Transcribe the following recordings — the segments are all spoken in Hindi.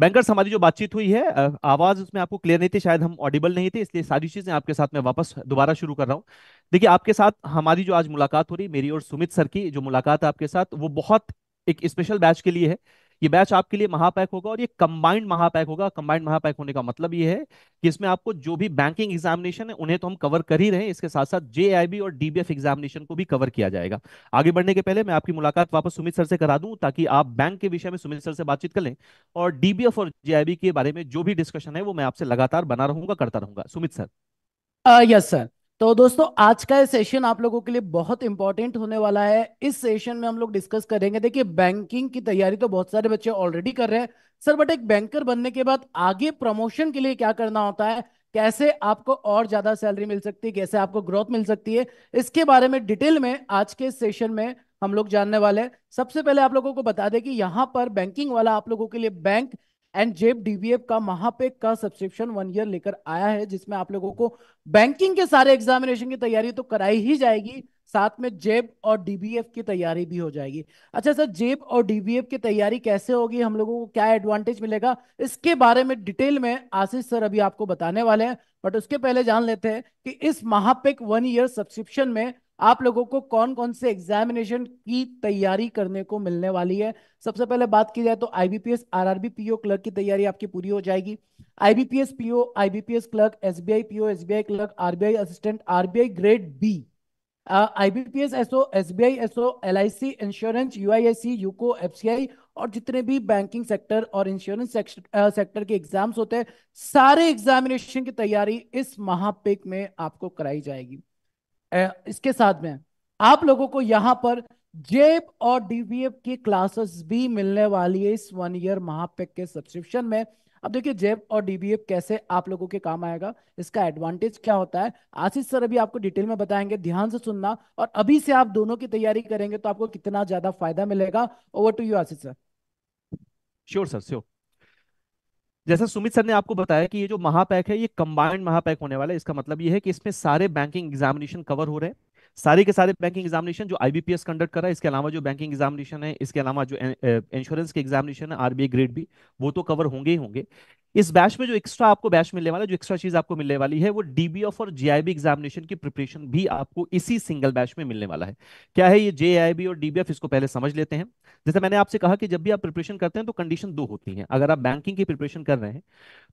बैंकर्स हमारी जो बातचीत हुई है आवाज उसमें आपको क्लियर नहीं थी शायद हम ऑडिबल नहीं थे इसलिए सारी चीजें आपके साथ मैं वापस दोबारा शुरू कर रहा हूँ देखिए आपके साथ हमारी जो आज मुलाकात हो रही मेरी और सुमित सर की जो मुलाकात है आपके साथ वो बहुत एक स्पेशल बैच के लिए है ये बैच आपके लिए महापैक होगा और ये कंबाइंड महापैक होगा कंबाइंड महापैक होने का मतलब ये है कि इसमें आपको जो भी बैंकिंग एग्जामिनेशन है उन्हें तो हम कवर कर ही रहे हैं इसके साथ साथ जे और डीबीएफ एग्जामिनेशन को भी कवर किया जाएगा आगे बढ़ने के पहले मैं आपकी मुलाकात वापस सुमित सर से करा दूं ताकि आप बैंक के विषय में सुमित सर से बातचीत कर लें और डीबीएफ और जेआईबी के बारे में जो भी डिस्कशन है वो मैं आपसे लगातार बना रहूंगा करता रहूंगा Sumit sir yes uh, sir तो दोस्तों आज का ये सेशन आप लोगों के लिए बहुत इंपॉर्टेंट होने वाला है इस सेशन में हम लोग डिस्कस करेंगे देखिए बैंकिंग की तैयारी तो बहुत सारे बच्चे ऑलरेडी कर रहे हैं सर बट एक बैंकर बनने के बाद आगे प्रमोशन के लिए क्या करना होता है कैसे आपको और ज्यादा सैलरी मिल सकती है कैसे आपको ग्रोथ मिल सकती है इसके बारे में डिटेल में आज के सेशन में हम लोग जानने वाले हैं सबसे पहले आप लोगों को बता दें कि यहाँ पर बैंकिंग वाला आप लोगों के लिए बैंक एंड जेब डीबीएफ का महापेक का सब्सक्रिप्शन वन ईयर लेकर आया है जिसमें आप लोगों को बैंकिंग के सारे एग्जामिनेशन की तैयारी तो कराई ही जाएगी साथ में जेब और डीबीएफ की तैयारी भी हो जाएगी अच्छा सर जेब और डीबीएफ की तैयारी कैसे होगी हम लोगों को क्या एडवांटेज मिलेगा इसके बारे में डिटेल में आशीष सर अभी आपको बताने वाले हैं बट उसके पहले जान लेते हैं कि इस महापेक वन ईयर सब्सक्रिप्शन में आप लोगों को कौन कौन से एग्जामिनेशन की तैयारी करने को मिलने वाली है सबसे पहले बात की जाए तो आईबीपीएस आरआरबी पीओ क्लर्क की तैयारी आपकी पूरी हो जाएगी IBPS PO IBPS clerk SBI PO SBI clerk RBI assistant RBI grade B IBPS SO SBI SO LIC insurance C UCO FCI और जितने भी बैंकिंग सेक्टर और इंश्योरेंस सेक्टर के एग्जाम्स होते हैं सारे एग्जामिनेशन की तैयारी इस महापिक में आपको कराई जाएगी इसके साथ में आप लोगों को यहाँ पर जेब और डीबीएफ की क्लासेस भी मिलने वाली है इस वन ईयर महापैक के सब्सक्रिप्शन में अब देखिए जेब और डीबीएफ कैसे आप लोगों के काम आएगा इसका एडवांटेज क्या होता है आशीष सर अभी आपको डिटेल में बताएंगे ध्यान से सुनना और अभी से आप दोनों की तैयारी करेंगे तो आपको कितना ज्यादा फायदा मिलेगा over to you Ashish sir sure sir sure जैसा सुमित सर ने आपको बताया कि ये जो महापैक है ये कंबाइंड महापैक होने वाला है इसका मतलब ये है कि इसमें सारे बैंकिंग एग्जामिनेशन कवर हो रहे हैं सारे के सारे बैंकिंग एग्जामिनेशन जो आईबीपीएस कंडक्ट कर रहा है इसके अलावा जो बैंकिंग एग्जामिनेशन है इसके अलावा जो इंश्योरेंस के एग्जामिनेशन है आरबीआई ग्रेड भी वो तो कवर होंगे ही होंगे इस बैच में जो एक्स्ट्रा आपको बैच मिलने वाला जो एक्स्ट्रा चीज आपको मिलने वाली है वो डीबीएफ और जेआईबी एग्जामिनेशन की प्रिपरेशन भी आपको इसी सिंगल बैच में मिलने वाला है क्या है ये जेआईबी और डीबीएफ इसको पहले समझ लेते हैं जैसे मैंने आपसे कहा कि जब भी आप प्रिपरेशन करते हैं तो कंडीशन दो होती है अगर आप बैंकिंग की प्रिपरेशन कर रहे हैं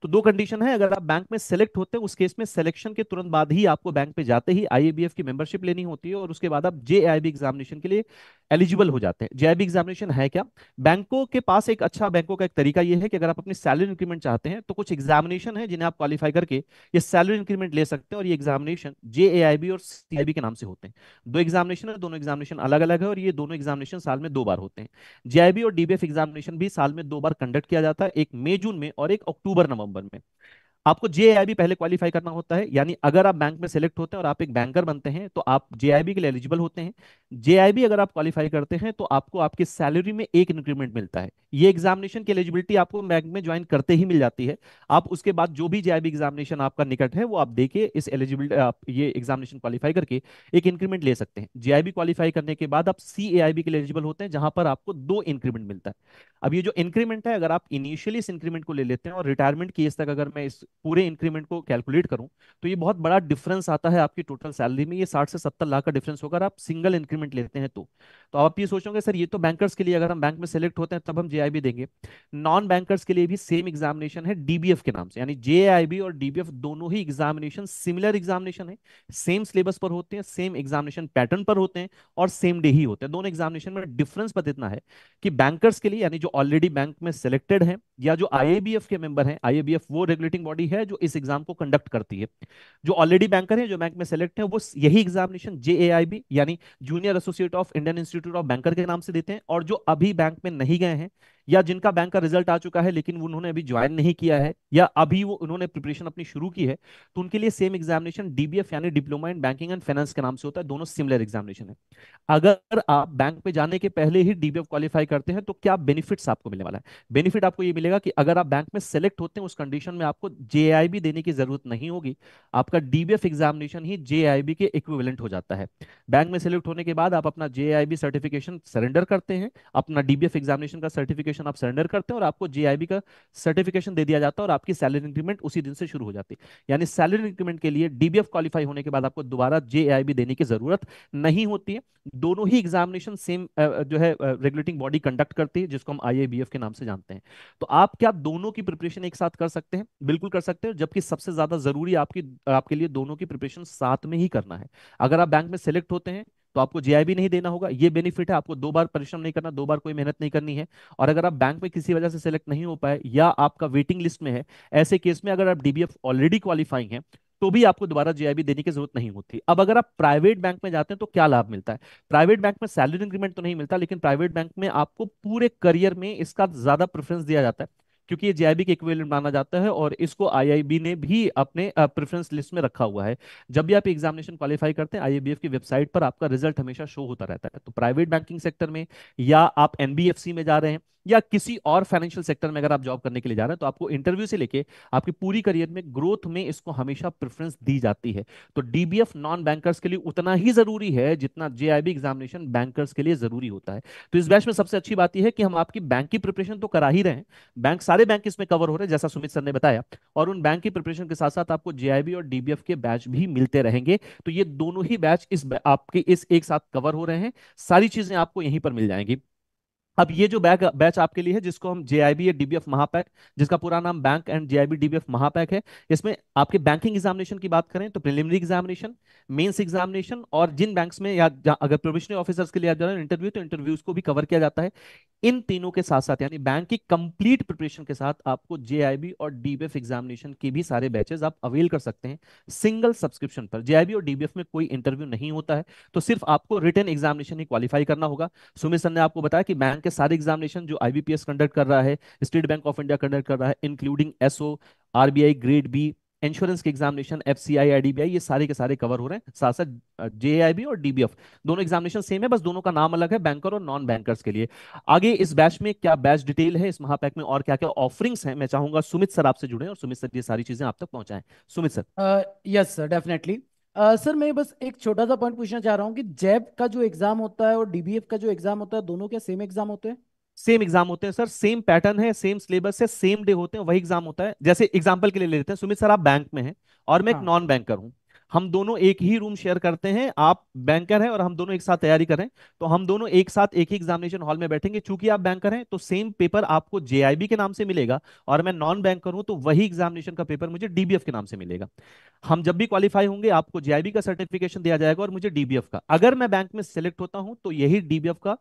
तो दो कंडीशन है अगर आप बैंक में सेलेक्ट होते हैं उस केस में सिलेक्शन के तुरंत बाद ही आपको बैंक में जाते ही आईएबीएफ की मेंबरशिप लेनी होती है और उसके बाद आप जेआईबी एग्जामिनेशन के लिए एलिजिबल हो जाते हैं जेआईबी एग्जामिनेशन है क्या बैंकों के पास एक अच्छा बैंकों का एक तरीका यह है कि अगर आप अपनी सैलरी इंक्रीमेंट चाहते हैं हैं तो कुछ एग्जामिनेशन है जिन्हें आप क्वालिफाई करके ये सैलरी इंक्रीमेंट ले सकते हैं और ये एग्जामिनेशन जे और सी के नाम से होते हैं दो एग्जामिनेशन है दोनों एग्जामिनेशन अलग अलग है और ये दोनों एग्जामिनेशन साल में दो बार होते हैं जे और डीबीएफ एग्जामिनेशन भी साल में दो बार कंडक्ट किया जाता है एक मई जून में और एक अक्टूबर नवंबर में आपको जे पहले क्वालिफाई करना होता है यानी अगर आप बैंक में सेलेक्ट होते हैं और आप एक बैंकर बनते हैं तो आप जे के लिए एलिजिबल होते हैं जे अगर आप क्वालिफाई करते हैं तो आपको आपकी सैलरी में एक इंक्रीमेंट मिलता है ये एग्जामिनेशन की एलिजिबिलिटी आपको बैंक में ज्वाइन करते ही मिल जाती है आप उसके बाद जो भी जेआईबी एग्जामिनेशन आपका निकट है वो आप देखिए इस एलिजिबिलिटी आप ये एग्जामिनेशन क्वालिफाई करके एक इंक्रीमेंट ले सकते हैं जेआईबी क्वालिफाई करने के बाद आप सीएआईबी के लिए एलिजिबल होते हैं जहां पर आपको दो इंक्रीमेंट मिलता है अब ये जो इंक्रीमेंट है अगर आप इनिशियली इस इंक्रीमेंट को ले लेते हैं और रिटायरमेंट की एज तक अगर मैं इस पूरे इंक्रीमेंट को कैलकुलेट करूं तो ये बहुत बड़ा डिफरेंस आता है आपकी टोटल सैलरी में ये साठ से सत्तर लाख का डिफरेंस होगा अगर आप सिंगल इंक्रीमेंट लेते हैं तो तो आप ये सोचोगे सर ये तो बैंकर्स के लिए अगर हम बैंक में सेलेक्ट होते हैं तब हम जे देंगे नॉन बैंकर्स के लिए भी सेम एग्जामिनेशन है डीबीएफ के नाम से यानी जे और डीबीएफ दोनों ही एग्जामिनेशन सिमिलर एग्जामिनेशन है सेम सिलेबस पर होते हैं सेम एग्जामिनेशन पैटर्न पर होते हैं और सेम डे ही होते हैं दोनों एग्जामिनेशन में डिफरेंस बस इतना है कि बैंकर्स के लिए यानी जो ऑलरेडी बैंक में सेलेक्टेड है या जो आई के मेंबर है आई वो रेगुलेटिंग बॉडी बॉडी है जो इस एग्जाम को कंडक्ट करती है जो ऑलरेडी बैंकर है जो बैंक में सेलेक्ट है वो यही एग्जामिनेशन जे यानी junior associate of Indian institute of banker के नाम से देते हैं और जो अभी बैंक में नहीं गए हैं या जिनका बैंक का रिजल्ट आ चुका है लेकिन उन्होंने अभी ज्वाइन नहीं किया है या अभी वो उन्होंने प्रिपरेशन अपनी शुरू की है तो उनके लिए सेम एग्जामिनेशन डीबीएफ यानी diploma in banking and finance के नाम से होता है दोनों सिमिलर एग्जामिनेशन है अगर आप बैंक में जाने के पहले ही डीबीएफ क्वालिफाई करते हैं तो क्या बेनिफिट्स आपको मिलने वाला है बेनिफिट आपको ये मिलेगा कि अगर आप बैंक में सेलेक्ट होते हैं उस कंडीशन में आपको जे देने की जरूरत नहीं होगी आपका डीबीएफ एग्जामिनेशन ही जे के इक्विवेलेंट हो जाता है बैंक में सेलेक्ट होने के बाद आप अपना जे सर्टिफिकेशन सरेंडर करते हैं अपना डीबीएफ एग्जामिनेशन का सर्टिफिकेशन एप्लीकेशन आप सरेंडर करते हैं और आपको जेआईबी का सर्टिफिकेशन दे दिया जाता है और आपकी सैलरी इंक्रीमेंट उसी दिन से शुरू हो जाती है यानी सैलरी इंक्रीमेंट के लिए डीबीएफ क्वालिफाई होने के बाद आपको दोबारा जे देने की जरूरत नहीं होती है दोनों ही एग्जामिनेशन सेम जो है रेगुलेटिंग बॉडी कंडक्ट करती है जिसको हम आई के नाम से जानते हैं तो आप क्या दोनों की प्रिपरेशन एक साथ कर सकते हैं बिल्कुल कर सकते हैं जबकि सबसे ज्यादा जरूरी आपकी आपके लिए दोनों की प्रिपरेशन साथ में ही करना है अगर आप बैंक में सेलेक्ट होते हैं तो आपको जीआईबी नहीं देना होगा ये बेनिफिट है आपको दो बार परिश्रम नहीं करना दो बार कोई मेहनत नहीं करनी है और अगर आप बैंक में किसी वजह से सिलेक्ट नहीं हो पाए या आपका वेटिंग लिस्ट में है ऐसे केस में अगर आप डीबीएफ ऑलरेडी क्वालिफाइंग है तो भी आपको दोबारा जीआईबी देने की जरूरत नहीं होती अब अगर आप प्राइवेट बैंक में जाते हैं तो क्या लाभ मिलता है प्राइवेट बैंक में सैलरी इंक्रीमेंट तो नहीं मिलता लेकिन प्राइवेट बैंक में आपको पूरे करियर में इसका ज्यादा प्रेफरेंस दिया जाता है क्योंकि ये जेआईबी के इक्विवेलेंट माना जाता है और इसको आईआईबी ने भी अपने प्रेफरेंस लिस्ट में रखा हुआ है जब भी आप एग्जामिनेशन क्वालिफाई करते हैं आईआईबीएफ की वेबसाइट पर आपका रिजल्ट हमेशा शो होता रहता है तो प्राइवेट बैंकिंग सेक्टर में या आप एनबीएफसी में जा रहे हैं या किसी और फाइनेंशियल सेक्टर में अगर आप जॉब करने के लिए जा रहे हैं तो आपको इंटरव्यू से लेके आपकी पूरी करियर में ग्रोथ में इसको हमेशा प्रेफरेंस दी जाती है तो डीबीएफ नॉन बैंकर्स के लिए उतना ही जरूरी है जितना जे एग्जामिनेशन बैंकर्स के लिए जरूरी होता है तो इस बैच में सबसे अच्छी बात यह है कि हम आपकी बैंक की प्रिपरेशन तो करा ही रहे हैं बैंक सारे बैंक इसमें कवर हो रहे हैं जैसा सुमित सर ने बताया और उन बैंक की प्रिपरेशन के साथ साथ आपको जेआईबी और डीबीएफ के बैच भी मिलते रहेंगे तो ये दोनों ही बैच इस आपके इस एक साथ कवर हो रहे हैं सारी चीजें आपको यहीं पर मिल जाएंगी अब ये जो बैग बैच आपके लिए है जिसको हम जेआईबी या डीबीएफ महापैक जिसका पूरा नाम बैंक एंड बी डीबीएफ महापैक है इसमें आपके बैंकिंग एग्जामिनेशन की बात करें तो प्रिलिमिनरी एग्जामिनेशन मेंस एग्जामिनेशन और जिन बैंक्स में या अगर प्रोविशनरी ऑफिसर्स के लिए आप जा रहे हैं इंटरव्यू तो इंटरव्यूज को भी कवर किया जाता है इन तीनों के साथ साथ यानी बैंक की कंप्लीट प्रिपरेशन के साथ आपको जेआईबी और डीबीएफ एग्जामिनेशन के भी सारे बैचेज आप अवेल कर सकते हैं सिंगल सब्सक्रिप्शन पर जेआईबी और डीबीएफ में कोई इंटरव्यू नहीं होता है तो सिर्फ आपको रिटर्न एग्जामिनेशन ही क्वालिफाई करना होगा सुमित सर ने आपको बताया कि बैंक बैंक के सारे एग्जामिनेशन जो आईबीपीएस कंडक्ट कर रहा है State Bank of India conduct कर रहा है including SO RBI grade B insurance के examination F C I I D ये सारे के सारे कवर हो रहे हैं साथ साथ जे आई बी और डीबीएफ दोनों एग्जामिनेशन सेम है बस दोनों का नाम अलग है बैंकर और नॉन बैंकर्स के लिए आगे इस बैच में क्या बैच डिटेल है इस महापैक में और क्या क्या ऑफरिंग्स हैं मैं चाहूंगा सुमित सर आपसे जुड़े और सुमित सर ये सारी चीजें आप तक पहुंचाएं Sumit sir yes sir definitely ah, sir मैं बस एक छोटा सा पॉइंट पूछना चाह रहा हूँ कि जैब का जो एग्जाम होता है और डीबीएफ का जो एग्जाम होता है दोनों क्या सेम एग्जाम होते हैं सेम एग्जाम होते हैं सर सेम पैटर्न है सेम सिलेबस है सेम डे होते हैं वही एग्जाम होता है जैसे एग्जाम्पल के लिए ले लेते हैं सुमित सर आप बैंक में हैं और मैं हाँ. एक नॉन बैंकर हूँ हम दोनों एक ही रूम शेयर करते हैं आप बैंकर हैं और हम दोनों एक साथ तैयारी करें तो हम दोनों एक साथ एक ही एग्जामिनेशन हॉल में बैठेंगे चूंकि आप बैंकर हैं तो सेम पेपर आपको जेआईबी के नाम से मिलेगा और मैं नॉन बैंकर हूं तो वही एग्जामिनेशन का पेपर मुझे डीबीएफ के नाम से मिलेगा हम जब भी क्वालिफाई होंगे आपको जेआईबी का सर्टिफिकेशन दिया जाएगा और मुझे डीबीएफ का अगर मैं बैंक में सिलेक्ट होता हूं तो यही डीबीएफ का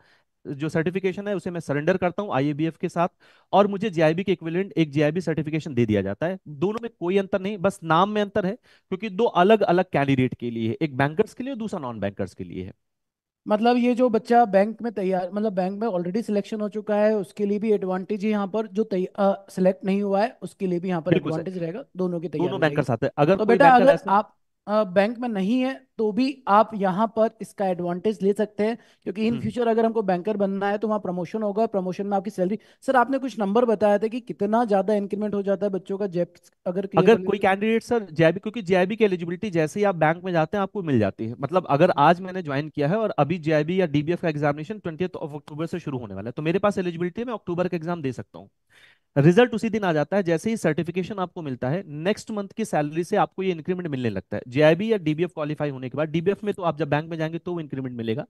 जो सर्टिफिकेशन है उसे मैं सरेंडर करता हूँ आई के साथ और मुझे जीआईबी के इक्विवेलेंट एक जीआईबी सर्टिफिकेशन दे दिया जाता है दोनों में कोई अंतर नहीं बस नाम में अंतर है क्योंकि दो अलग अलग कैंडिडेट के लिए है एक बैंकर्स के लिए दूसरा नॉन बैंकर्स के लिए है मतलब ये जो बच्चा बैंक में तैयार मतलब बैंक में ऑलरेडी सिलेक्शन हो चुका है उसके लिए भी एडवांटेज यहाँ पर जो सिलेक्ट नहीं हुआ है उसके लिए भी यहाँ पर एडवांटेज रहेगा दोनों की तैयारी दोनों बैंकर्स आते हैं अगर तो बेटा अगर आप बैंक में नहीं है तो भी आप यहाँ पर इसका एडवांटेज ले सकते हैं क्योंकि इन फ्यूचर हम्म। अगर हमको बैंकर बनना है तो वहाँ प्रमोशन होगा प्रमोशन में आपकी सैलरी सर आपने कुछ नंबर बताया था कि कितना ज्यादा इंक्रीमेंट हो जाता है बच्चों का जैप अगर अगर कोई कैंडिडेट सर जैबी क्योंकि जेआईबी की एलिजिबिलिटी जैसे ही आप बैंक में जाते हैं आपको मिल जाती है मतलब अगर आज मैंने ज्वाइन किया है और अभी जेआईबी या डीबीएफ का एग्जामिनेशन ट्वेंटी ऑफ अक्टूबर से शुरू होने वाला है तो मेरे पास एलिजिबिलिटी है मैं अक्टूबर का एग्जाम दे सकता हूँ रिजल्ट उसी दिन आ जाता है जैसे ही सर्टिफिकेशन आपको मिलता है नेक्स्ट मंथ की सैलरी से आपको ये इंक्रीमेंट मिलने लगता है जेआईबी या डीबीएफ क्वालिफाई होने के बाद डीबीएफ में तो आप जब बैंक में जाएंगे तो इंक्रीमेंट मिलेगा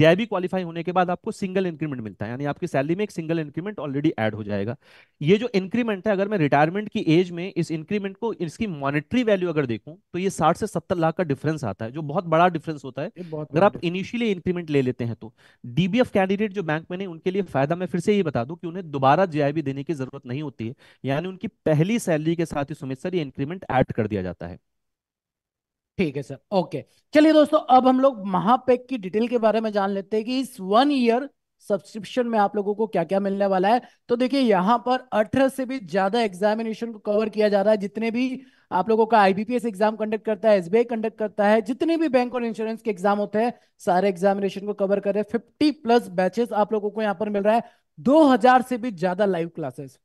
जेआईबी क्वालिफाई होने के बाद आपको सिंगल इंक्रीमेंट मिलता है यानी आपकी सैलरी में एक सिंगल इंक्रीमेंट ऑलरेडी एड हो जाएगा ये जो इंक्रीमेंट है अगर मैं रिटायरमेंट की एज में इस इंक्रीमेंट को इसकी मॉनिटरी वैल्यू अगर देखूँ तो ये साठ से सत्तर लाख का डिफरेंस आता है जो बहुत बड़ा डिफरेंस होता है अगर आप इनिशियली इंक्रीमेंट ले लेते हैं तो डीबीएफ कैंडिडेट जो बैंक में उनके लिए फायदा मैं फिर से ये बता दूँ कि उन्हें दोबारा जेआईबी देने की जरूरत जरूरत नहीं होती है यानी उनकी पहली सैलरी के साथ ही सुमित सर ये इंक्रीमेंट ऐड कर दिया जाता है ठीक है सर ओके चलिए दोस्तों अब हम लोग महापैक की डिटेल के बारे में जान लेते हैं कि इस वन ईयर सब्सक्रिप्शन में आप लोगों को क्या क्या मिलने वाला है तो देखिए यहाँ पर अठारह से भी ज्यादा एग्जामिनेशन को कवर किया जा रहा है जितने भी आप लोगों का आईबीपीएस एग्जाम कंडक्ट करता है एसबीआई कंडक्ट करता है जितने भी बैंक और इंश्योरेंस के एग्जाम होते हैं सारे एग्जामिनेशन को कवर कर रहे हैं फिफ्टी प्लस बैचेस आप लोगों को यहाँ पर मिल रहा है दो से भी ज्यादा लाइव क्लासेस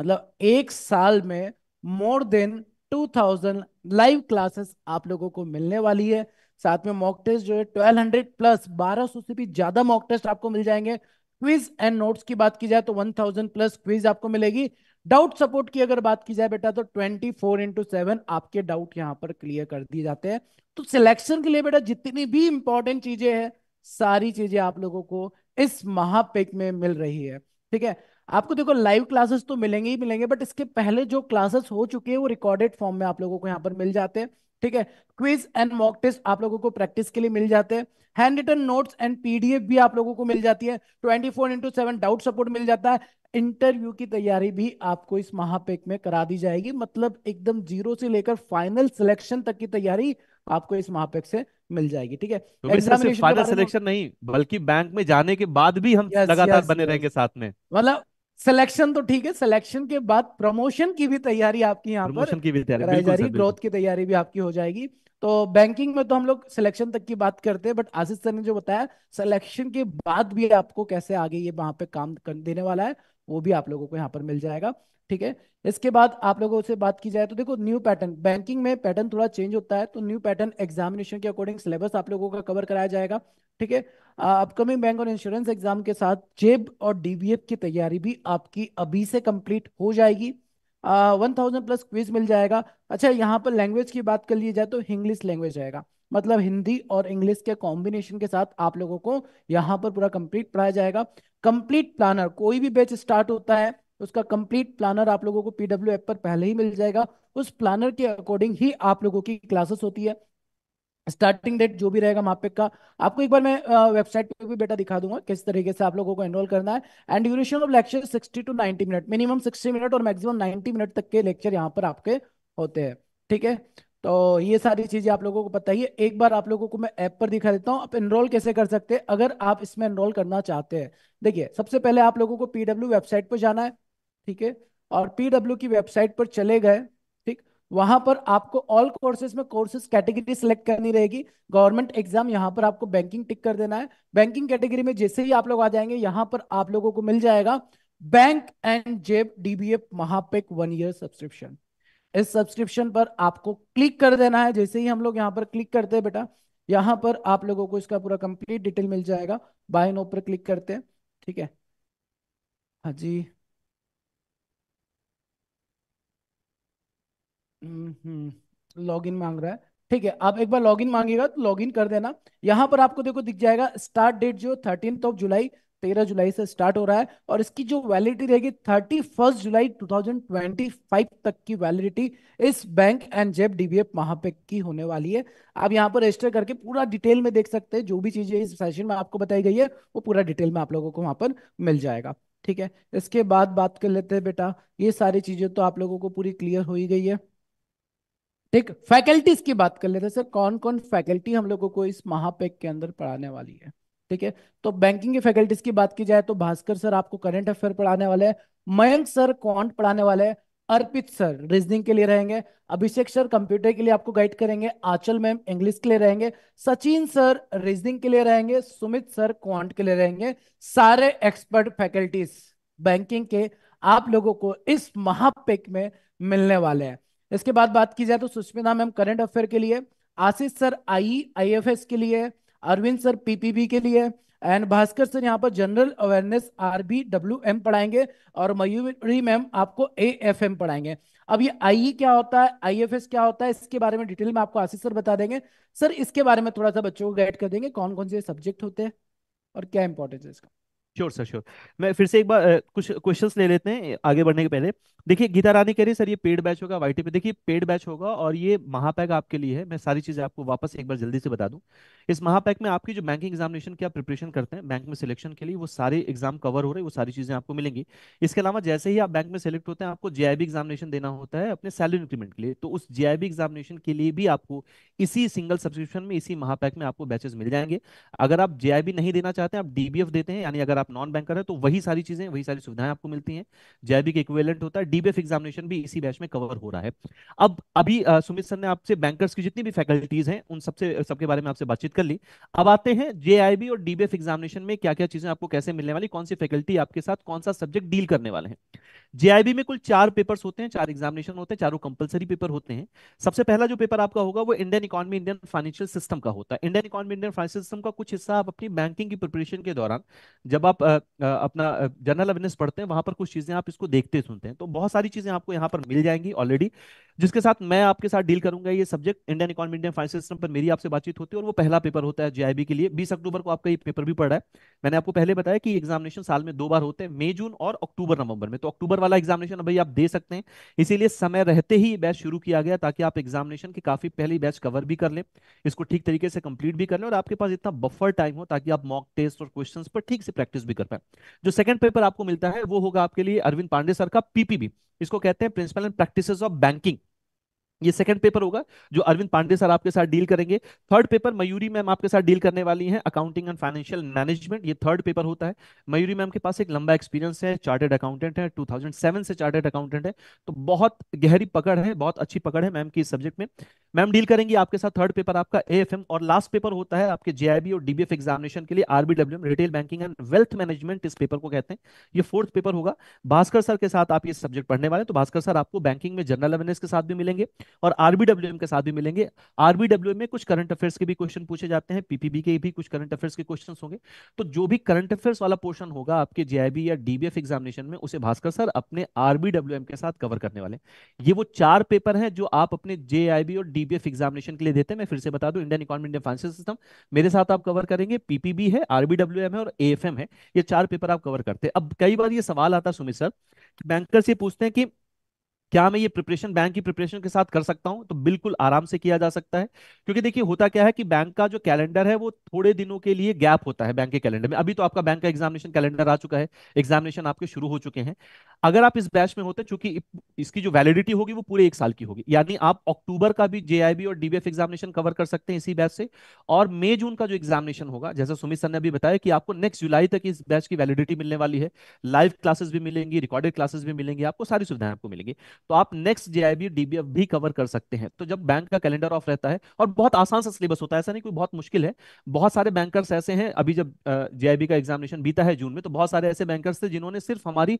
मतलब एक साल में मोर देन 2000 लाइव क्लासेस आप लोगों को मिलने वाली है साथ में मॉक टेस्ट जो है 1200 प्लस 1200 से भी ज्यादा मॉक टेस्ट आपको मिल जाएंगे क्विज एंड नोट्स की बात की जाए तो 1000 प्लस क्विज आपको मिलेगी डाउट सपोर्ट की अगर बात की जाए बेटा तो 24 फोर इंटू सेवन आपके डाउट यहाँ पर क्लियर कर दिए जाते हैं तो सिलेक्शन के लिए बेटा जितनी भी इंपॉर्टेंट चीजें हैं सारी चीजें आप लोगों को इस महापिक में मिल रही है ठीक है आपको देखो लाइव क्लासेस तो मिलेंगे ही मिलेंगे बट इसके पहले जो क्लासेस हो चुके हैं वो रिकॉर्डेड फॉर्म में आप लोगों को यहाँ पर मिल जाते हैं ठीक है क्विज एंड मॉक टेस्ट आप लोगों को प्रैक्टिस के लिए मिल जाते हैं handwritten notes and PDF भी आप लोगों को मिल जाती है twenty four into seven doubt support मिल जाता है इंटरव्यू की तैयारी भी आपको इस महापेक में करा दी जाएगी मतलब एकदम जीरो से लेकर फाइनल सिलेक्शन तक की तैयारी आपको इस महापेक से मिल जाएगी ठीक है एग्जामिनेशन फाइनल सिलेक्शन नहीं बल्कि बैंक में जाने के बाद भी हम लगातार बने रहेंगे साथ में मतलब सिलेक्शन तो ठीक है सिलेक्शन के बाद प्रमोशन की भी तैयारी आपकी यहाँ पर की भी कराई जा रही ग्रोथ की तैयारी भी आपकी हो जाएगी तो बैंकिंग में तो हम लोग सिलेक्शन तक की बात करते हैं बट आशीष सर ने जो बताया सिलेक्शन के बाद भी आपको कैसे आगे ये वहां पे काम देने वाला है वो भी आप लोगों को यहाँ पर मिल जाएगा ठीक है इसके बाद आप लोगों से बात की जाए तो देखो न्यू पैटर्न बैंकिंग में पैटर्न थोड़ा चेंज होता है तो न्यू पैटर्न एग्जामिनेशन के अकॉर्डिंग सिलेबस आप लोगों का कवर कराया जाएगा ठीक है अपकमिंग बैंक और इंश्योरेंस एग्जाम के साथ जेब और डीबीएफ की तैयारी भी आपकी अभी से कंप्लीट हो जाएगी वन थाउजेंड प्लस क्विज मिल जाएगा अच्छा यहाँ पर लैंग्वेज की बात कर ली जाए तो इंग्लिश लैंग्वेज आएगा मतलब हिंदी और इंग्लिश के कॉम्बिनेशन के साथ आप लोगों को यहाँ पर पूरा कंप्लीट पढ़ाया जाएगा कंप्लीट प्लानर कोई भी बैच स्टार्ट होता है उसका कंप्लीट प्लानर आप लोगों को पीडब्ल्यू एप पर पहले ही मिल जाएगा उस प्लानर के अकॉर्डिंग ही आप लोगों की क्लासेस होती है स्टार्टिंग डेट जो भी रहेगा मापिक का आपको एक बार मैं वेबसाइट पे भी बेटा दिखा दूंगा किस तरीके से आप लोगों को एनरोल करना है and duration of lecture 60 to 90 minute minimum 60 minute और मैक्सिमम 90 मिनट तक के लेक्चर यहाँ पर आपके होते हैं ठीक है तो ये सारी चीजें आप लोगों को पता ही है एक बार आप लोगों को मैं ऐप पर दिखा देता हूँ आप एनरोल कैसे कर सकते हैं अगर आप इसमें एनरोल करना चाहते हैं देखिए सबसे पहले आप लोगों को पीडब्ल्यू वेबसाइट पर जाना है ठीक है और पीडब्ल्यू की वेबसाइट पर चले गए ठीक वहां पर आपको ऑल कोर्सेज में कोर्सेज कैटेगरी सिलेक्ट करनी रहेगी गवर्नमेंट एग्जाम यहाँ पर आपको बैंकिंग टिक कर देना है बैंकिंग कैटेगरी में जैसे ही आप लोग आ जाएंगे यहाँ पर आप लोगों को मिल जाएगा बैंक एंड जेब डीबीएफ महापेक वन ईयर सब्सक्रिप्शन इस सब्सक्रिप्शन पर आपको क्लिक कर देना है जैसे ही हम लोग यहाँ पर क्लिक करते हैं बेटा यहाँ पर आप लोगों को इसका पूरा कंप्लीट डिटेल मिल जाएगा बाय नो पर क्लिक करते हैं ठीक है हाँ जी हम्म, लॉगिन मांग रहा है ठीक है आप एक बार लॉगिन मांगेगा तो लॉगिन कर देना यहाँ पर आपको देखो दिख जाएगा स्टार्ट डेट जो थर्टीन ऑफ जुलाई तेरह जुलाई से स्टार्ट हो रहा है और इसकी जो वैलिडिटी रहेगी thirty first July two thousand twenty five तक की वैलिडिटी इस बैंक एंड जेब डीबीएफ महापेक की होने वाली है आप यहाँ पर रजिस्टर करके पूरा डिटेल में देख सकते हैं जो भी चीजें इस सेशन में आपको बताई गई है वो पूरा डिटेल में आप लोगों को वहां पर मिल जाएगा ठीक है इसके बाद बात कर लेते हैं बेटा ये सारी चीजें तो आप लोगों को पूरी क्लियर हो ही गई है ठीक फैकल्टीज की बात कर लेते हैं सर कौन कौन फैकल्टी हम लोगों को इस महापैक के अंदर पढ़ाने वाली है ठीक है तो बैंकिंग की फैकल्टीज की बात की जाए तो भास्कर सर आपको करंट अफेयर पढ़ाने वाले हैं मयंक सर क्वांट पढ़ाने वाले हैं अर्पित सर रीजनिंग के लिए रहेंगे अभिषेक सर कंप्यूटर के लिए आपको गाइड करेंगे आंचल मैम इंग्लिश के लिए रहेंगे सचिन सर रीजनिंग के लिए रहेंगे सुमित सर क्वांट के लिए रहेंगे सारे एक्सपर्ट फैकल्टीज बैंकिंग के आप लोगों को इस महापेक में मिलने वाले हैं इसके बाद बात की जाए तो सुष्मिता मैम करंट अफेयर के लिए आशीष सर आई एस के लिए अरविंद सर पीपीबी के लिए एंड भास्कर सर यहाँ पर general awareness R B W M पढ़ाएंगे और मयूरी मैम आपको ए एफ एम पढ़ाएंगे अब ये आई क्या होता है आई एफ एस क्या होता है इसके बारे में डिटेल में आपको आशीष सर बता देंगे सर इसके बारे में थोड़ा सा बच्चों को गाइड कर देंगे कौन कौन से सब्जेक्ट होते हैं और क्या इंपॉर्टेंस है इसका श्योर सर श्योर मैं फिर से एक बार कुछ क्वेश्चंस ले लेते हैं आगे बढ़ने के पहले देखिए गीता रानी कह रही है सर ये पेड बैच होगा वाई पे देखिए पेड बैच होगा और ये महापैक आपके लिए है मैं सारी चीज़ें आपको वापस एक बार जल्दी से बता दूं इस महापैक में आपकी जो बैंकिंग एग्जामिनेशन की आप प्रिपरेशन करते हैं बैंक में सिलेक्शन के लिए वो सारे एग्जाम कवर हो रहे हैं वो सारी चीज़ें आपको मिलेंगी इसके अलावा जैसे ही आप बैंक में सिलेक्ट होते हैं आपको जेआईबी एग्जामिनेशन देना होता है अपने सैलरी इंक्रीमेंट के लिए तो उस जेआईबी एग्जामिनेशन के लिए भी आपको इसी सिंगल सब्सक्रिप्शन में इसी महापैक में आपको बैचेस मिल जाएंगे अगर आप जेआईबी नहीं देना चाहते आप डीबीएफ देते हैं यानी अगर आप नॉन बैंकर है तो वही सारी चीजें वही सारी सुविधाएं आपको मिलती हैं जैविक इक्वेलेंट होता है डीबीएफ एग्जामिनेशन भी इसी बैच में कवर हो रहा है अब अभी सुमित सर ने आपसे बैंकर्स की जितनी भी फैकल्टीज हैं उन सबसे सबके बारे में आपसे बातचीत कर ली अब आते हैं जे और डीबीएफ एग्जामिनेशन में क्या क्या चीजें आपको कैसे मिलने वाली कौन सी फैकल्टी आपके साथ कौन सा सब्जेक्ट डील करने वाले हैं जेआईबी में कुल चार पेपर्स होते हैं चार एग्जामिनेशन होते हैं चारों कंपलसरी पेपर होते हैं सबसे पहला जो पेपर आपका होगा वो Indian economy Indian financial system का होता है Indian economy Indian financial system का कुछ हिस्सा आप अपनी बैंकिंग की प्रिपरेशन के दौरान जब आप अपना जनरल अवेयरनेस पढ़ते हैं वहां पर कुछ चीजें आप इसको देखते सुनते हैं तो बहुत सारी चीजें आपको यहाँ पर मिल जाएंगी ऑलरेडी जिसके साथ मैं आपके साथ डील करूंगा ये subject Indian economy Indian finance system पर मेरी आपसे बातचीत होती है और वो पहला पेपर होता है जीआईबी के लिए बीस अक्टूबर को आपका ये पेपर भी पड़ा है मैंने आपको पहले बताया कि एग्जामिनेशन साल में दो बार होते हैं मई जून और अक्टूबर नवंबर में तो अक्टूबर वाला एग्जामिनेशन अभी आप दे सकते हैं इसीलिए समय रहते ही बैच शुरू किया गया ताकि आप एग्जामिनेशन के काफी पहले बैच कवर भी कर लें इसको ठीक तरीके से कंप्लीट भी कर लें और आपके पास इतना बफर टाइम हो ताकि आप मॉक टेस्ट और क्वेश्चन पर ठीक से प्रैक्टिस प्रैक्टिस भी कर पाए जो सेकंड पेपर आपको मिलता है वो होगा आपके लिए अरविंद पांडे सर का पीपीबी इसको कहते हैं principle and practice of banking ये सेकंड पेपर होगा जो अरविंद पांडे सर आपके साथ डील करेंगे थर्ड पेपर मयूरी मैम आपके साथ डील करने वाली हैं अकाउंटिंग एंड फाइनेंशियल मैनेजमेंट ये थर्ड पेपर होता है मयूरी मैम के पास एक लंबा एक्सपीरियंस है चार्टेड अकाउंटेंट है 2007 से चार्टेड अकाउंटेंट है तो बहुत गहरी पकड़ है बहुत अच्छी पकड़ है मैम की सब्जेक्ट में मैम डील करेंगी आपके साथ थर्ड पेपर आपका ए और लास्ट पेपर होता है आपके जे और डीबीएफ एग्जामिनेशन के लिए RBW retail banking and wealth management इस पेपर को कहते हैं ये फोर्थ पेपर होगा भास्कर सर के साथ आप ये सब्जेक्ट पढ़ने वाले तो भास्कर सर आपको बैंकिंग में जनरल अवेयरनेस के साथ भी मिलेंगे और आरबीडब्ल्यू के साथ भी मिलेंगे आरबीडब्ल्यू में कुछ करंट अफेयर्स के भी क्वेश्चन पूछे जाते हैं पीपीबी के भी कुछ करंट अफेयर्स के क्वेश्चन होंगे तो जो भी करंट अफेयर्स वाला पोर्शन होगा आपके जेआईबी या डीबीएफ एग्जामिनेशन में उसे भास्कर सर अपने आरबीडब्ल्यू के साथ कवर करने वाले ये वो चार पेपर है जो आप अपने जेआईबी और डीबीएफ एग्जामिनेशन के लिए देते हैं मैं फिर से बता दू Indian economy Indian financial system मेरे साथ आप कवर करेंगे पीपीबी है आरबीडब्ल्यू है और ए है ये चार पेपर आप कवर करते हैं अब कई बार ये सवाल आता है सुमित सर बैंकर से पूछते हैं कि क्या मैं ये प्रिपरेशन बैंक की प्रिपरेशन के साथ कर सकता हूँ तो बिल्कुल आराम से किया जा सकता है क्योंकि देखिए होता क्या है कि बैंक का जो कैलेंडर है वो थोड़े दिनों के लिए गैप होता है बैंक के कैलेंडर में अभी तो आपका बैंक का एग्जामिनेशन कैलेंडर आ चुका है एग्जामिनेशन आपके शुरू हो चुके हैं अगर आप इस बैच में होते चूंकि इसकी जो वैलिडिटी होगी वो पूरे एक साल की होगी यानी आप अक्टूबर का भी जेआईबी और डीबीएफ एग्जामिनेशन कवर कर सकते हैं इसी बैच से और मई जून का जो एग्जामिनेशन होगा जैसा सुमित सर ने अभी बताया कि आपको नेक्स्ट जुलाई तक इस बैच की वैलिडिटी मिलने वाली है लाइव क्लासेस भी मिलेंगी रिकॉर्डेड क्लासेस भी मिलेंगी आपको सारी सुविधाएं आपको मिलेंगी तो आप नेक्स्ट जेआईबी डीबीएफ भी कवर कर सकते हैं तो जब बैंक का कैलेंडर ऑफ रहता है और बहुत आसान सा सिलेबस होता है ऐसा नहीं कोई बहुत मुश्किल है बहुत सारे बैंकर्स ऐसे हैं अभी जब जेआईबी का एग्जामिनेशन बीता है जून में तो बहुत सारे ऐसे बैंकर्स थे जिन्होंने सिर्फ हमारी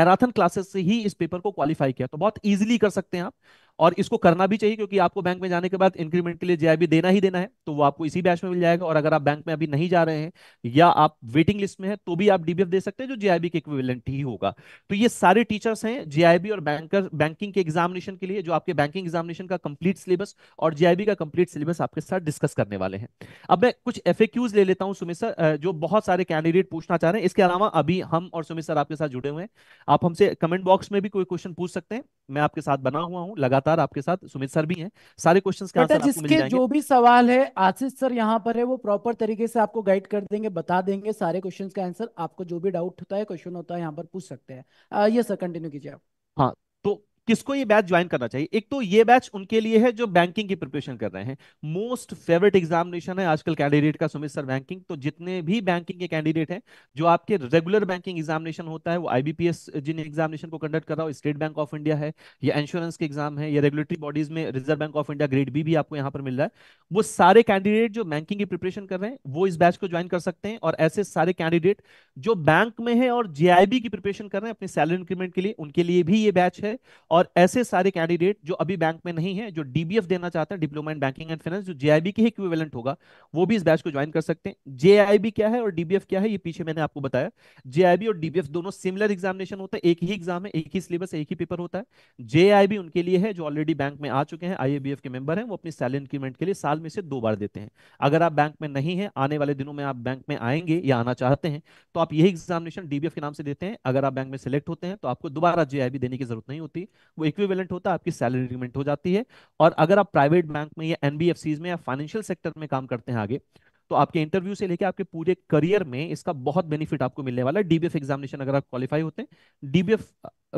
मैरा मैराथन क्लासेस से ही इस पेपर को क्वालिफाई किया तो बहुत ईजिली कर सकते हैं आप और इसको करना भी चाहिए क्योंकि आपको बैंक में जाने के बाद इंक्रीमेंट के लिए जेआईबी देना ही देना है तो वो आपको इसी बैच में मिल जाएगा और अगर आप बैंक में अभी नहीं जा रहे हैं या आप वेटिंग लिस्ट में है तो भी आप डीबीएफ दे सकते हैं जो जेआईबी के इक्विवेलेंट ही होगा तो ये सारे टीचर्स हैं जेआईबी और बैंकर बैंकिंग के एग्जामिनेशन के लिए जो आपके बैंकिंग एग्जामिनेशन का कंप्लीट सिलेबस और जेआईबी का कंप्लीट सिलेबस आपके साथ डिस्कस करने वाले हैं अब मैं कुछ एफ ले लेता हूँ सुमित सर जो बहुत सारे कैंडिडेट पूछना चाह रहे हैं इसके अलावा अभी हम और सुमित सर आपके साथ जुड़े हुए हैं आप हमसे कमेंट बॉक्स में भी कोई क्वेश्चन पूछ सकते हैं मैं आपके साथ बना हुआ हूँ लगातार आपके साथ सुमित सर भी हैं सारे क्वेश्चन का आंसर आपको मिल जाएंगे जो भी सवाल है आशीष सर यहाँ पर है वो प्रॉपर तरीके से आपको गाइड कर देंगे बता देंगे सारे क्वेश्चन का आंसर आपको जो भी डाउट होता है क्वेश्चन होता है यहाँ पर पूछ सकते हैं ये सर कंटिन्यू कीजिए आप हाँ किसको ये बैच ज्वाइन करना चाहिए एक तो ये बैच उनके लिए है जो बैंकिंग की प्रिपरेशन कर रहे हैं मोस्ट फेवरेट एग्जामिनेशन है आजकल कैंडिडेट का सुमित सर बैंकिंग तो जितने भी बैंकिंग के कैंडिडेट हैं जो आपके रेगुलर बैंकिंग एग्जामिनेशन होता है वो आईबीपीएस जिन एग्जामिनेशन को कंडक्ट कर रहा हो स्टेट बैंक ऑफ इंडिया है या इंश्योरेंस के एग्जाम है या रेगुलेटरी बॉडीज में Reserve Bank of India grade B भी आपको यहाँ पर मिल रहा है वो सारे कैंडिडेट जो बैंकिंग की प्रिपरेशन कर रहे हैं वो इस बैच को ज्वाइन कर सकते हैं और ऐसे सारे कैंडिडेट जो बैंक में है और जेआईबी की प्रिपरेशन कर रहे हैं अपने सैलरी इंक्रीमेंट के लिए उनके लिए भी ये बैच है और और ऐसे सारे कैंडिडेट जो अभी बैंक में नहीं है जो डीबीएफ देना चाहते हैं diploma in banking and finance जो जेआईबी के इक्विवेलेंट होगा वो भी इस बैच को ज्वाइन कर सकते हैं जेआईबी क्या है और डीबीएफ क्या है ये पीछे मैंने आपको बताया जेआईबी और डीबीएफ दोनों सिमिलर एग्जामिनेशन होता है एक ही एग्जाम है एक ही सिलेबस एक ही पेपर होता है जेआईबी उनके लिए है जो ऑलरेडी बैंक में आ चुके हैं आईएबीएफ के मेंबर है वो अपनी सैलरी इंक्रीमेंट के लिए साल में से दो बार देते हैं अगर आप बैंक में नहीं है आने वाले दिनों में आप बैंक में आएंगे या आना चाहते हैं तो आप यही एग्जामिनेशन डीबीएफ के नाम से देते हैं अगर आप बैंक में सिलेक्ट होते हैं तो आपको दोबारा जेआईबी देने की जरूरत नहीं होती है वो इक्विवेलेंट होता है आपकी सैलरी इंक्रीमेंट हो जाती है और अगर आप प्राइवेट बैंक में या एनबीएफसीज में या फाइनेंशियल सेक्टर में काम करते हैं आगे तो आपके इंटरव्यू से लेकर आपके पूरे करियर में इसका बहुत बेनिफिट आपको मिलने वाला है डीबीएफ एग्जामिनेशन अगर आप क्वालिफाई होते हैं डीबीएफ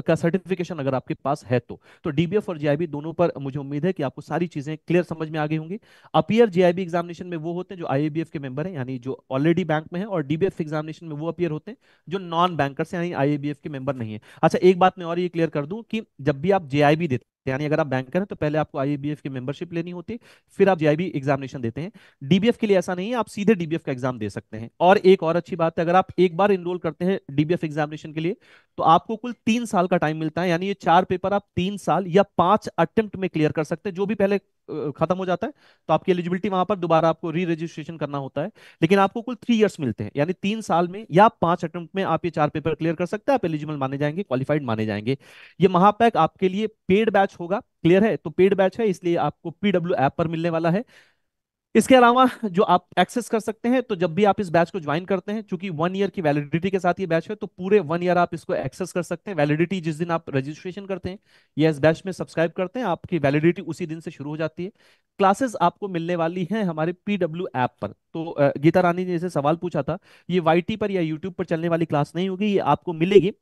का सर्टिफिकेशन अगर आपके पास है तो तो डीबीएफ और जीआईबी दोनों पर मुझे उम्मीद है कि आपको सारी चीजें क्लियर समझ में आ गई होंगी अपियर जीआईबी एग्जामिनेशन में वो होते हैं जो आईएबीएफ के मेंबर हैं यानी जो ऑलरेडी बैंक में है और डीबीएफ एग्जामिनेशन में वो अपियर होते हैं जो नॉन बैंकर्स यानी आईएबीएफ के मेंबर नहीं है अच्छा एक बात मैं और ये क्लियर कर दूं कि जब भी आप जेआईबी देते यानी अगर आप बैंकर हैं तो पहले आपको आईबीएफ की मेंबरशिप लेनी होती है फिर आप जीआईबी एग्जामिनेशन देते हैं डीबीएफ के लिए ऐसा नहीं है आप सीधे डीबीएफ का एग्जाम दे सकते हैं और एक और अच्छी बात है अगर आप एक बार इनरोल करते हैं डीबीएफ एग्जामिनेशन के लिए तो आपको कुल तीन साल का टाइम मिलता है यानी ये चार पेपर आप तीन साल या पांच अटेम्प्ट में क्लियर कर सकते हैं जो भी पहले खत्म हो जाता है तो आपकी एलिजिबिलिटी वहां पर दोबारा आपको री रजिस्ट्रेशन करना होता है लेकिन आपको कुल थ्री ईयर्स मिलते हैं यानी तीन साल में या पांच अटेम्प्ट में आप ये चार पेपर क्लियर कर सकते हैं आप एलिजिबल माने जाएंगे क्वालिफाइड माने जाएंगे ये महापैक आपके लिए पेड बैच होगा क्लियर है तो पेड बैच है इसलिए आपको पीडब्ल्यू ऐप पर मिलने वाला है इसके अलावा जो आप एक्सेस कर सकते हैं तो जब भी आप इस बैच को ज्वाइन करते हैं चूंकि वन ईयर की वैलिडिटी के साथ ये बैच है तो पूरे वन ईयर आप इसको एक्सेस कर सकते हैं वैलिडिटी जिस दिन आप रजिस्ट्रेशन करते हैं या इस बैच में सब्सक्राइब करते हैं आपकी वैलिडिटी उसी दिन से शुरू हो जाती है क्लासेस आपको मिलने वाली है हमारे पीडब्ल्यू ऐप पर तो गीता रानी ने जैसे सवाल पूछा था ये वाई पर या यूट्यूब पर चलने वाली क्लास नहीं होगी ये आपको मिलेगी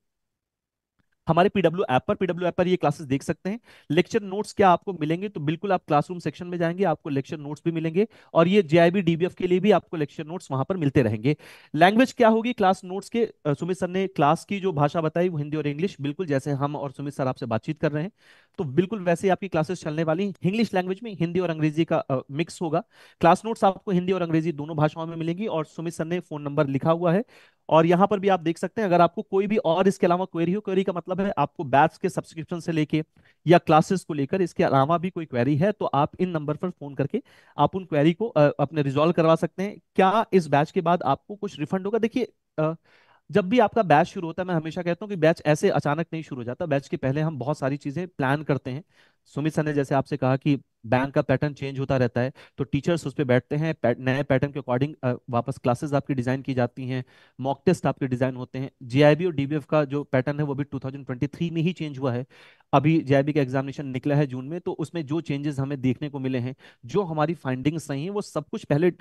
हमारे पीडब्ल्यू ऐप पर पीडब्ल्यू ऐप पर ये क्लासेस देख सकते हैं लेक्चर नोट्स क्या आपको मिलेंगे तो बिल्कुल आप क्लासरूम सेक्शन में जाएंगे आपको लेक्चर नोट्स भी मिलेंगे और ये जेआईबी डीबीएफ के लिए भी आपको लेक्चर नोट्स वहां पर मिलते रहेंगे लैंग्वेज क्या होगी क्लास नोट्स के सुमित सर ने क्लास की जो भाषा बताई वो हिंदी और इंग्लिश बिल्कुल जैसे हम और सुमित सर आपसे बातचीत कर रहे हैं तो बिल्कुल वैसे आपकी क्लासेस चलने वाली इंग्लिश लैंग्वेज में हिंदी और अंग्रेजी का मिक्स होगा क्लास नोट्स आपको हिंदी और अंग्रेजी दोनों भाषाओं में मिलेंगी और सुमित सर ने फोन नंबर लिखा हुआ है और यहाँ पर भी आप देख सकते हैं अगर आपको कोई भी और इसके अलावा क्वेरी हो क्वेरी का मतलब है आपको बैच के सब्सक्रिप्शन से लेके या क्लासेस को लेकर इसके अलावा भी कोई क्वेरी है तो आप इन नंबर पर फोन करके आप उन क्वेरी को अपने रिजोल्व करवा सकते हैं क्या इस बैच के बाद आपको कुछ रिफंड होगा देखिए जब भी आपका बैच शुरू होता है मैं हमेशा कहता हूँ कि बैच ऐसे अचानक नहीं शुरू हो जाता बैच के पहले हम बहुत सारी चीज़ें प्लान करते हैं सुमित सर ने जैसे आपसे कहा कि बैंक का पैटर्न चेंज होता रहता है तो टीचर्स उस पर बैठते हैं नए पैटर्न के अकॉर्डिंग वापस क्लासेस आपकी डिज़ाइन की जाती हैं मॉक टेस्ट आपके डिज़ाइन होते हैं जेआईबी और डीबीएफ का जो पैटर्न है वो भी 2023 में ही चेंज हुआ है अभी जेआईबी का एग्जामिनेशन निकला है जून में तो उसमें जो चेंजेस हमें देखने को मिले हैं जो हमारी फाइंडिंग्स सही है वो सब कुछ पहले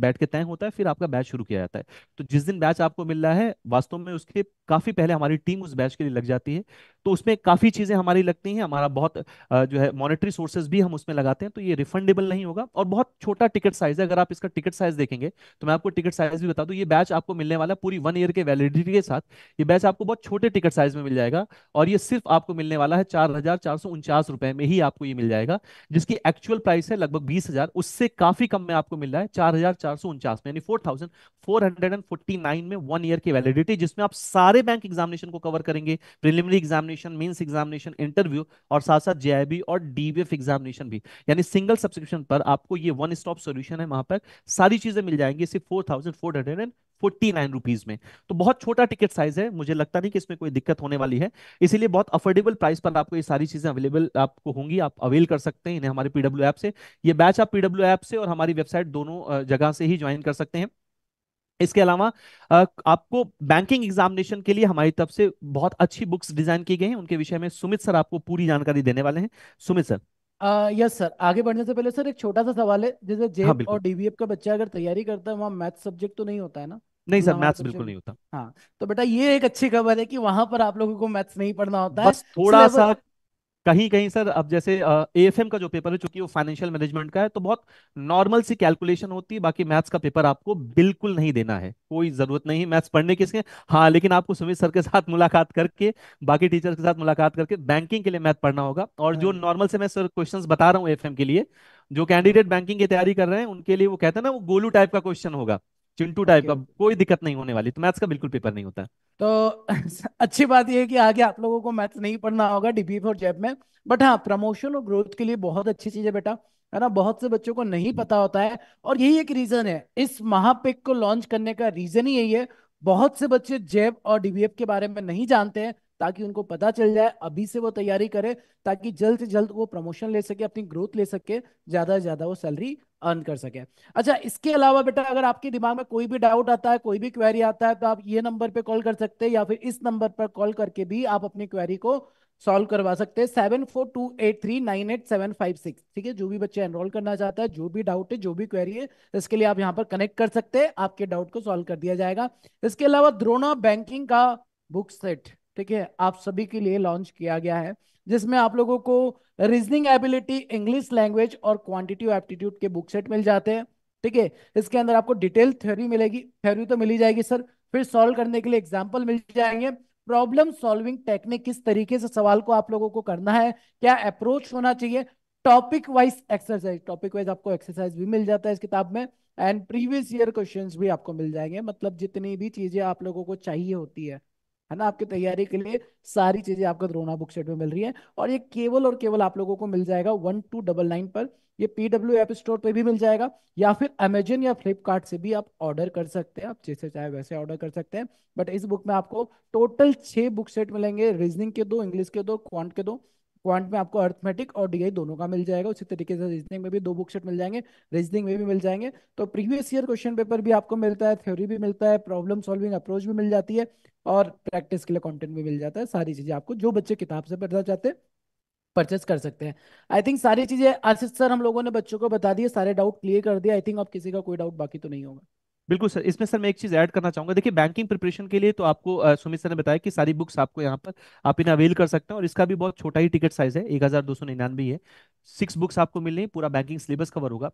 बैठ के तय होता है फिर आपका बैच शुरू किया जाता है तो जिस दिन बैच आपको मिल रहा है वास्तव में उसके काफ़ी पहले हमारी टीम उस बैच के लिए लग जाती है तो उसमें काफ़ी चीज़ें हमारी लगती हैं हमारा बहुत जो है मॉनिटरी सोर्सेज भी हम उसमें लगाते हैं तो ये रिफंडेबल नहीं होगा और बहुत छोटा टिकट साइज है अगर आप इसका टिकट साइज देखेंगे तो मैं आपको टिकट साइज भी बता दूं ये बैच आपको मिलने वाला पूरी वन ईयर के वैलिडिटी के साथ ये बैच आपको बहुत छोटे टिकट साइज में मिल जाएगा और ये सिर्फ आपको मिलने वाला है चार में ही आपको ये मिल जाएगा जिसकी एक्चुअल प्राइस है लगभग बीस उससे काफी कम में आपको मिल रहा है चार में यानी फोर में वन ईयर की वैलिडिटी जिसमें आप सारे बैंक एग्जामिनेशन को कवर करेंगे preliminary examination mains examination interview और साथ साथ जेआईबी भी और डीबीएफ एग्जामिनेशन भी यानी सिंगल सब्सक्रिप्शन पर आपको ये वन स्टॉप सॉल्यूशन है वहां पर सारी चीजें मिल जाएंगी सिर्फ four thousand four hundred and forty nine rupees में तो बहुत छोटा टिकट साइज है मुझे लगता नहीं कि इसमें कोई दिक्कत होने वाली है इसीलिए बहुत अफोर्डेबल प्राइस पर आपको ये सारी चीजें अवेलेबल आपको होंगी आप अवेल कर सकते हैं इन्हें हमारे पीडब्ल्यू ऐप से ये बैच आप पीडब्ल्यू ऐप से और हमारी वेबसाइट दोनों जगह से ही ज्वाइन कर सकते हैं इसके अलावा आपको बैंकिंग एग्जामिनेशन के लिए हमारी तरफ से बहुत अच्छी बुक्स डिजाइन की गई हैं उनके विषय में सुमित सर आपको पूरी जानकारी देने वाले हैं सुमित सर यस सर आगे बढ़ने से पहले सर एक छोटा सा सवाल है जैसे जे हाँ, और डीवीएफ का बच्चा अगर तैयारी करता है वहाँ मैथ सब्जेक्ट तो नहीं होता है ना नहीं सर मैथ्स बिल्कुल नहीं होता हाँ तो बेटा ये एक अच्छी खबर है कि वहां पर आप लोगों को मैथ्स नहीं पढ़ना होता बस है थोड़ा सा कहीं कहीं सर अब जैसे ए एम का जो पेपर है चूंकि वो फाइनेंशियल मैनेजमेंट का है तो बहुत नॉर्मल सी कैलकुलेशन होती है बाकी मैथ्स का पेपर आपको बिल्कुल नहीं देना है कोई जरूरत नहीं मैथ्स पढ़ने के इसके हाँ लेकिन आपको सुमित सर के साथ मुलाकात करके बाकी टीचर के साथ मुलाकात करके बैंकिंग के लिए मैथ पढ़ना होगा और जो नॉर्मल हाँ। से मैं सर क्वेश्चन बता रहा हूँ एफ के लिए जो कैंडिडेट बैंकिंग की तैयारी कर रहे हैं उनके लिए वो कहते हैं ना वो गोलू टाइप का क्वेश्चन होगा चिंटू टाइप का कोई दिक्कत नहीं होने वाली तो मैथ्स का बिल्कुल पेपर नहीं होता है तो अच्छी बात यह है कि आगे आप लोगों को मैथ्स नहीं पढ़ना होगा डीपी फॉर जेब में बट हाँ प्रमोशन और ग्रोथ के लिए बहुत अच्छी चीज है बेटा है ना बहुत से बच्चों को नहीं पता होता है और यही एक रीजन है इस महापिक को लॉन्च करने का रीजन ही यही है बहुत से बच्चे जेब और डीबीएफ e के बारे में नहीं जानते हैं ताकि उनको पता चल जाए अभी से वो तैयारी करे ताकि जल्द से जल्द वो प्रमोशन ले सके अपनी ग्रोथ ले सके ज्यादा से ज्यादा वो सैलरी अर्न कर सके अच्छा इसके अलावा बेटा अगर आपके दिमाग में कोई भी डाउट आता है कोई भी क्वेरी आता है तो आप ये नंबर पे कॉल कर सकते हैं या फिर इस नंबर पर कॉल करके भी आप अपनी क्वेरी को सॉल्व करवा सकते हैं seven four two eight three nine eight seven five six ठीक है जो भी बच्चे एनरोल करना चाहता है जो भी डाउट है जो भी क्वेरी है इसके लिए आप यहाँ पर कनेक्ट कर सकते हैं आपके डाउट को सॉल्व कर दिया जाएगा इसके अलावा द्रोणा बैंकिंग का बुक सेट ठीक है आप सभी के लिए लॉन्च किया गया है जिसमें आप लोगों को रीजनिंग एबिलिटी इंग्लिश लैंग्वेज और क्वांटिटिव एप्टीट्यूड के बुक सेट मिल जाते हैं ठीक है इसके अंदर आपको डिटेल थ्योरी मिलेगी थ्योरी तो मिली जाएगी सर फिर सॉल्व करने के लिए एग्जाम्पल मिल जाएंगे प्रॉब्लम सॉल्विंग टेक्निक किस तरीके से सवाल को आप लोगों को करना है क्या अप्रोच होना चाहिए topic wise exercise topic wise आपको एक्सरसाइज भी मिल जाता है इस किताब में एंड प्रीवियस ईयर क्वेश्चंस भी आपको मिल जाएंगे मतलब जितनी भी चीजें आप लोगों को चाहिए होती है है ना आपकी तैयारी के लिए सारी चीजें आपको द्रोणा बुक सेट में मिल रही है और ये केवल और केवल आप लोगों को मिल जाएगा वन टू डबल नाइन पर ये पीडब्ल्यू एप स्टोर पे भी मिल जाएगा या फिर अमेजन या फ्लिपकार्ट से भी आप ऑर्डर कर सकते हैं आप जैसे चाहे वैसे ऑर्डर कर सकते हैं बट इस बुक में आपको टोटल छह बुक सेट मिलेंगे रीजनिंग के दो इंग्लिश के दो क्वांट के दो क्वांट में आपको अर्थमेटिक और डीआई दोनों का मिल जाएगा उसी तरीके से रीजनिंग में भी दो बुक सेट मिल जाएंगे रीजनिंग में भी मिल जाएंगे तो प्रीवियस ईयर क्वेश्चन पेपर भी आपको मिलता है थ्योरी भी मिलता है प्रॉब्लम सॉल्विंग अप्रोच भी मिल जाती है और प्रैक्टिस के लिए कॉन्टेंट भी मिल जाता है सारी चीजें आपको जो बच्चे किताब से पढ़ना चाहते हैं परचेस कर सकते हैं आई थिंक सारी चीजें आशीष सर हम लोगों ने बच्चों को बता दिए सारे डाउट क्लियर कर दिए आई थिंक अब किसी का कोई डाउट बाकी तो नहीं होगा बिल्कुल सर इसमें सर मैं एक चीज़ ऐड करना चाहूँगा देखिए बैंकिंग प्रिपरेशन के लिए तो आपको सुमित सर ने बताया कि सारी बुक्स आपको यहाँ पर आप इन्हें अवेल कर सकते हैं और इसका भी बहुत छोटा ही टिकट साइज़ है एक हज़ार दो सौ निन्यानवे है सिक्स बुक्स आपको मिल रही पूरा बैंकिंग सिलेबस कवर होगा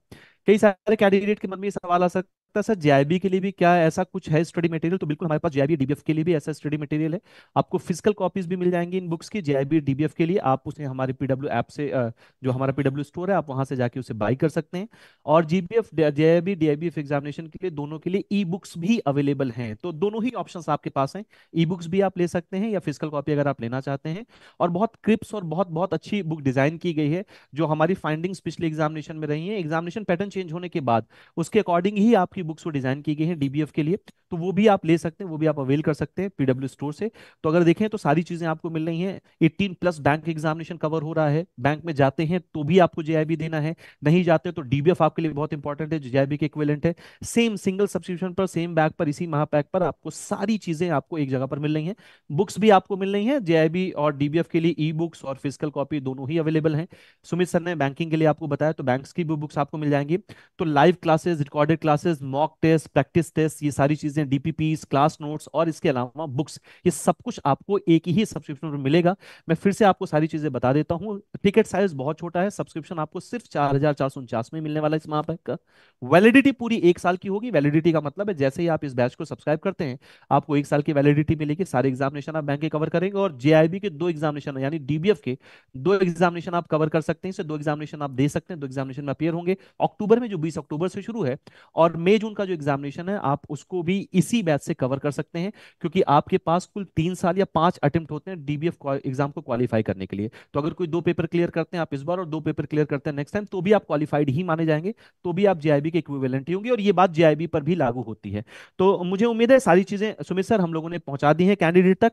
कई सारे कैंडिडेट के मन में ये सवाल आ सकता है सर जेआईबी के लिए भी क्या ऐसा कुछ है स्टडी मटेरियल तो बिल्कुल हमारे पास जेआईबी डीबीएफ के लिए भी ऐसा स्टडी मटेरियल है आपको फिजिकल कॉपीज भी मिल जाएंगी इन बुक्स की जेआईबी डीबीएफ के लिए आप उसे हमारे पीडब्ल्यू ऐप से जो हमारा पीडब्ल्यू स्टोर है आप वहां से जाके उसे बाई कर सकते हैं और जीबीएफ जेआईबी डीआईबीएफ एग्जामिनेशन के लिए दोनों के लिए ई बुक्स भी अवेलेबल है तो दोनों ही ऑप्शन आपके पास है ई बुक्स भी आप ले सकते हैं या फिजिकल कॉपी अगर आप लेना चाहते हैं और बहुत क्रिप्स और बहुत बहुत अच्छी बुक डिजाइन की गई है जो हमारी फाइंडिंग्स पिछले एग्जामिनेशन में रही हैं एग्जामिनेशन पैटर्न चेंज होने के बाद उसके अकॉर्डिंग ही आपकी बुक्स वो डिजाइन की गई हैं डीबीएफ के लिए तो वो भी आप ले सकते हैं वो भी आप अवेल कर सकते हैं पीडब्ल्यू स्टोर से तो अगर देखें तो सारी चीजें आपको मिल रही है eighteen plus bank examination cover हो रहा है बैंक में जाते हैं तो भी आपको जे देना है नहीं जाते तो डीबीएफ आपके लिए बहुत इंपॉर्टेंट है जे के इक्वेलेंट है सेम सिंगल सब्सक्रिप्शन पर सेम बैग पर इसी महापैक पर आपको सारी चीजें आपको एक जगह पर मिल रही है बुक्स भी आपको मिल रही है जे और डीबीएफ के लिए ई बुक्स और फिजिकल कॉपी दोनों ही अवेलेबल है सुमित सर ने बैंकिंग के लिए आपको बताया तो बैंक्स की भी बुक्स आपको मिल जाएंगी तो live classes recorded classes mock test practice test ये सारी चीजें डीपीपी क्लास नोट्स और इसके अलावा बुक्स ये सब कुछ आपको एक ही सब्सक्रिप्शन पर मिलेगा मैं फिर से आपको सारी चीजें बता देता हूँ टिकट साइज बहुत छोटा है सब्सक्रिप्शन आपको सिर्फ चार में मिलने वाला इस महापैक का वैलिडिटी पूरी एक साल की होगी वैलिडिटी का मतलब है जैसे ही आप इस बैच को सब्सक्राइब करते हैं आपको एक साल की वैलिडिटी मिलेगी सारे एग्जामिनेशन आप बैंक के कवर करेंगे और जेआईबी के दो एग्जामिनेशन यानी डीबीएफ के दो एग्जामिनेशन आप कवर कर सकते हैं से दो एग्जामिनेशन आप दे सकते हैं दो एग्जामिनेशन में अपियर होंगे अक्टूबर में जो बीस अक्टूबर से शुरू है और मई जून का जो एग्जामिनेशन है आप उसको भी इसी बैच से कवर कर सकते हैं क्योंकि आपके पास कुल तीन साल या पांच अटेम्प्ट होते हैं डीबीएफ एग्जाम को क्वालिफाई करने के लिए तो अगर कोई दो पेपर क्लियर करते हैं आप इस बार और दो पेपर क्लियर करते हैं नेक्स्ट टाइम तो भी आप क्वालिफाइड ही माने जाएंगे तो भी आप जेआईबी के इक्विवेलेंट ही होंगे और ये बात जेआईबी पर भी लागू होती है तो मुझे उम्मीद है सारी चीजें सुमित सर हम लोगों ने पहुंचा दी है कैंडिडेट तक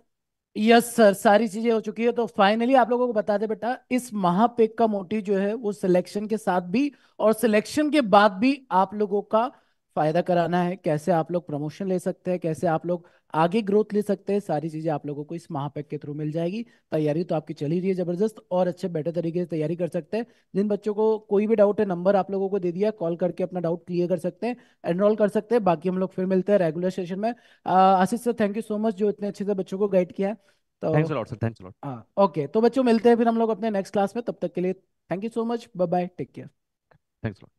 यस सर सारी चीजें हो चुकी है तो फाइनली आप लोगों को बता दे बेटा इस महापेक का मोटिव जो है वो सिलेक्शन के साथ भी और सिलेक्शन के बाद भी आप लोगों का फ़ायदा कराना है कैसे आप लोग प्रमोशन ले सकते हैं कैसे आप लोग आगे ग्रोथ ले सकते हैं सारी चीज़ें आप लोगों को इस महापैक के थ्रू मिल जाएगी तैयारी तो आपकी चली रही है ज़बरदस्त और अच्छे बेटर तरीके से तैयारी कर सकते हैं जिन बच्चों को कोई भी डाउट है नंबर आप लोगों को दे दिया कॉल करके अपना डाउट क्लियर कर सकते हैं एनरोल कर सकते हैं बाकी हम लोग फिर मिलते हैं रेगुलर सेशन में Ashish sir thank you so much जो इतने अच्छे से बच्चों को गाइड किया तो thanks lot sir thanks lot हाँ ओके तो बच्चों मिलते हैं फिर हम लोग अपने नेक्स्ट क्लास में तब तक के लिए thank you so much bye bye take care thanks lot